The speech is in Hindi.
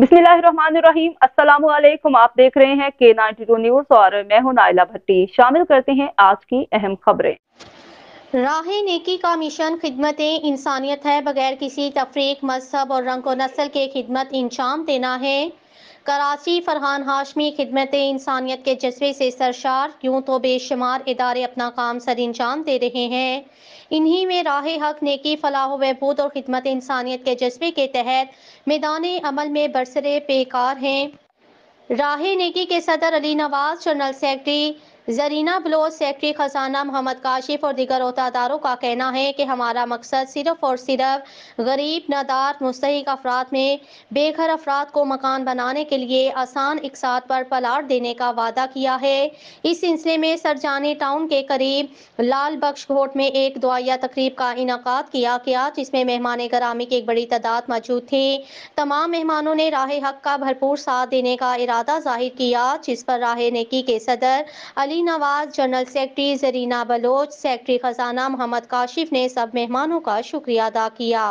बिस्मिल्लाहिर्रहमानिर्रहीम अस्सलाम वालेकुम आप देख रहे हैं के नाइनटी टू न्यूज और मैं हूं नाइला भट्टी शामिल करते हैं आज की अहम खबरें राह नेकी का मिशन खिदमत इंसानियत है बगैर किसी तफरीक मजहब और रंग व नस्ल के खिदमत इंजाम देना है कराची फरहान हाशमी खिदमत इंसानियत के जज्बे से सरशार यूं तो बेशुमार इदारे अपना काम सर अंजाम दे रहे हैं इन्हीं में राह हक नेकी फलाह बहबूद और खिदमत इंसानियत के जज्बे के तहत मैदान अमल में बरसरे बेकार हैं राह नेकी के सदर Ali Nawaz general secretary Zarina Baloch secretary खजाना मोहम्मद काशिफ और दिगर अहदादारों का कहना है कि हमारा मकसद सिर्फ और सिर्फ गरीब नदार मुस्तक अफराद में बेघर अफराद को मकान बनाने के लिए आसान इकसात पर पलाट देने का वादा किया है इस सिलसिले में सरजानी टाउन के करीब लाल बख्श घोट में एक दुआया तकरीब का इनका किया गया जिसमें मेहमान ग्रामी की एक बड़ी तादाद मौजूद थी तमाम मेहमानों ने राह हक का भरपूर साथ देने का इरादा जाहिर किया जिस पर राह नेकी के सदर Ali Ali Nawaz general secretary Zarina Baloch secretary खजाना मोहम्मद काशिफ ने सब मेहमानों का शुक्रिया अदा किया